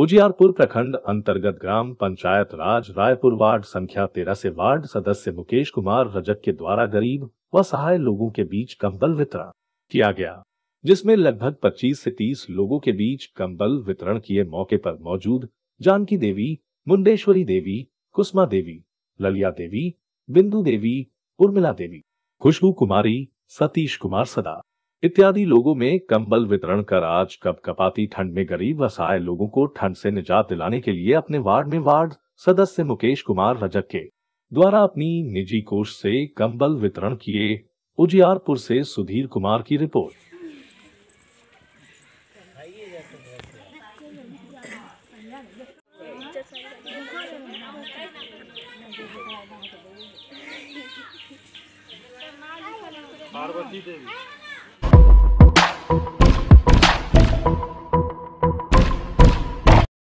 उजियारपुर प्रखंड अंतर्गत ग्राम पंचायत राज रायपुर वार्ड संख्या तेरह से वार्ड सदस्य मुकेश कुमार रजक के द्वारा गरीब व सहाय लोगों के बीच कंबल वितरण किया गया जिसमें लगभग 25 से 30 लोगों के बीच कंबल वितरण किए मौके पर मौजूद जानकी देवी मुंडेश्वरी देवी कुसमा देवी ललिया देवी बिंदु देवी उर्मिला देवी खुशबू कुमारी सतीश कुमार सदा इत्यादि लोगों में कंबल वितरण कर आज कप कपाती ठंड में गरीब सहाय लोगों को ठंड से निजात दिलाने के लिए अपने वार्ड में वार्ड सदस्य मुकेश कुमार रजक के द्वारा अपनी निजी कोष से कंबल वितरण किए उजियारपुर से सुधीर कुमार की रिपोर्ट पार्वती देवी